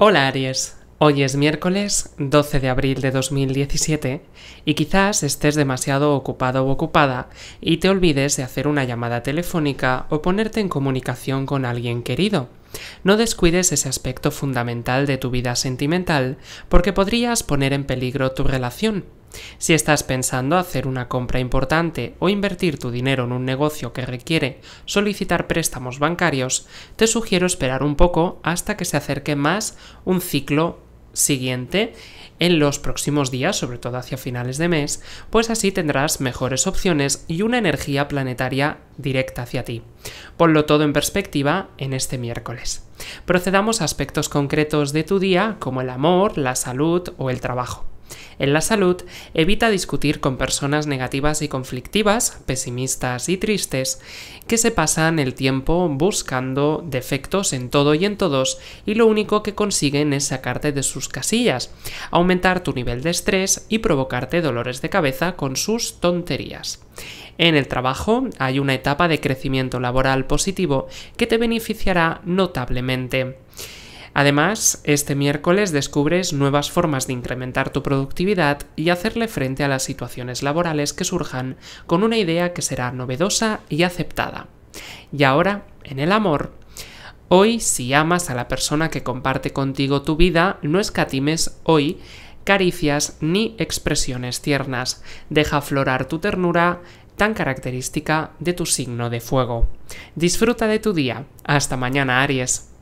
Hola Aries, hoy es miércoles 12 de abril de 2017 y quizás estés demasiado ocupado o ocupada y te olvides de hacer una llamada telefónica o ponerte en comunicación con alguien querido. No descuides ese aspecto fundamental de tu vida sentimental porque podrías poner en peligro tu relación. Si estás pensando hacer una compra importante o invertir tu dinero en un negocio que requiere solicitar préstamos bancarios, te sugiero esperar un poco hasta que se acerque más un ciclo siguiente en los próximos días, sobre todo hacia finales de mes, pues así tendrás mejores opciones y una energía planetaria directa hacia ti. Ponlo todo en perspectiva en este miércoles. Procedamos a aspectos concretos de tu día como el amor, la salud o el trabajo. En la salud, evita discutir con personas negativas y conflictivas, pesimistas y tristes, que se pasan el tiempo buscando defectos en todo y en todos y lo único que consiguen es sacarte de sus casillas, aumentar tu nivel de estrés y provocarte dolores de cabeza con sus tonterías. En el trabajo hay una etapa de crecimiento laboral positivo que te beneficiará notablemente. Además, este miércoles descubres nuevas formas de incrementar tu productividad y hacerle frente a las situaciones laborales que surjan con una idea que será novedosa y aceptada. Y ahora, en el amor, Hoy, si amas a la persona que comparte contigo tu vida, no escatimes hoy caricias ni expresiones tiernas. Deja aflorar tu ternura tan característica de tu signo de fuego. Disfruta de tu día. Hasta mañana, Aries.